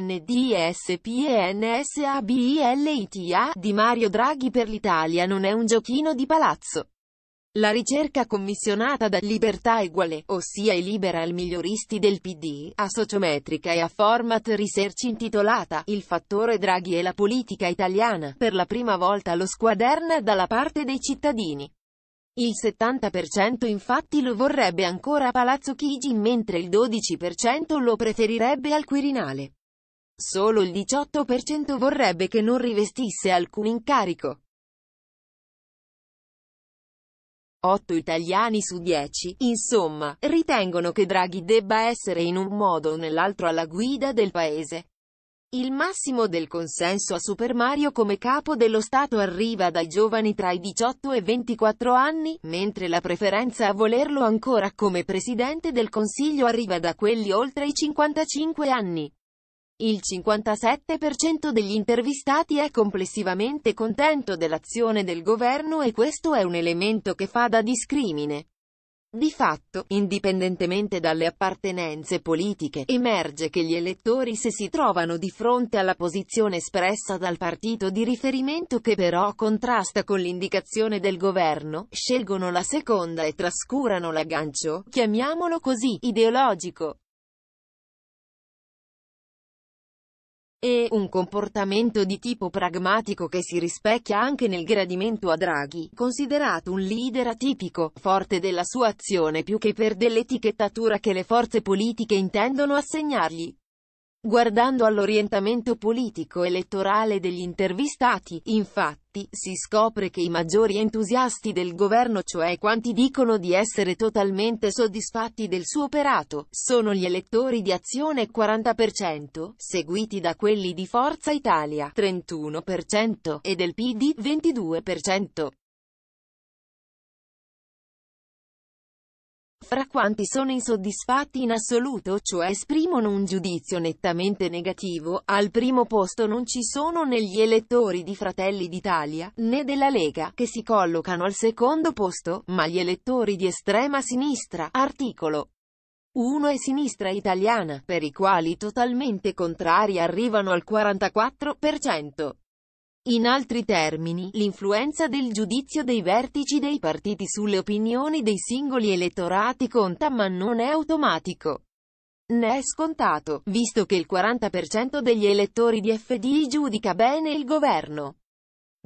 NDSPNSABILITA di Mario Draghi per l'Italia non è un giochino di palazzo. La ricerca commissionata da Libertà Eguale, ossia i liberal miglioristi del PD, a Sociometrica e a Format Research intitolata Il fattore Draghi e la politica italiana, per la prima volta lo squaderna dalla parte dei cittadini. Il 70% infatti lo vorrebbe ancora a Palazzo Chigi mentre il 12% lo preferirebbe al Quirinale. Solo il 18% vorrebbe che non rivestisse alcun incarico. 8 italiani su 10, insomma, ritengono che Draghi debba essere in un modo o nell'altro alla guida del paese. Il massimo del consenso a Super Mario come capo dello Stato arriva dai giovani tra i 18 e i 24 anni, mentre la preferenza a volerlo ancora come presidente del Consiglio arriva da quelli oltre i 55 anni. Il 57% degli intervistati è complessivamente contento dell'azione del governo e questo è un elemento che fa da discrimine. Di fatto, indipendentemente dalle appartenenze politiche, emerge che gli elettori se si trovano di fronte alla posizione espressa dal partito di riferimento che però contrasta con l'indicazione del governo, scelgono la seconda e trascurano l'aggancio, chiamiamolo così, ideologico. e un comportamento di tipo pragmatico che si rispecchia anche nel gradimento a Draghi, considerato un leader atipico, forte della sua azione più che per dell'etichettatura che le forze politiche intendono assegnargli. Guardando all'orientamento politico-elettorale degli intervistati, infatti, si scopre che i maggiori entusiasti del governo, cioè quanti dicono di essere totalmente soddisfatti del suo operato, sono gli elettori di Azione 40%, seguiti da quelli di Forza Italia 31% e del PD 22%. fra quanti sono insoddisfatti in assoluto, cioè esprimono un giudizio nettamente negativo, al primo posto non ci sono né gli elettori di Fratelli d'Italia, né della Lega, che si collocano al secondo posto, ma gli elettori di estrema sinistra, articolo 1 e sinistra italiana, per i quali totalmente contrari arrivano al 44%. In altri termini, l'influenza del giudizio dei vertici dei partiti sulle opinioni dei singoli elettorati conta ma non è automatico. Ne è scontato, visto che il 40% degli elettori di FDI giudica bene il governo.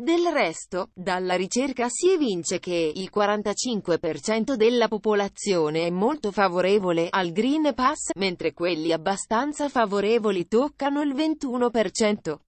Del resto, dalla ricerca si evince che il 45% della popolazione è molto favorevole al Green Pass, mentre quelli abbastanza favorevoli toccano il 21%.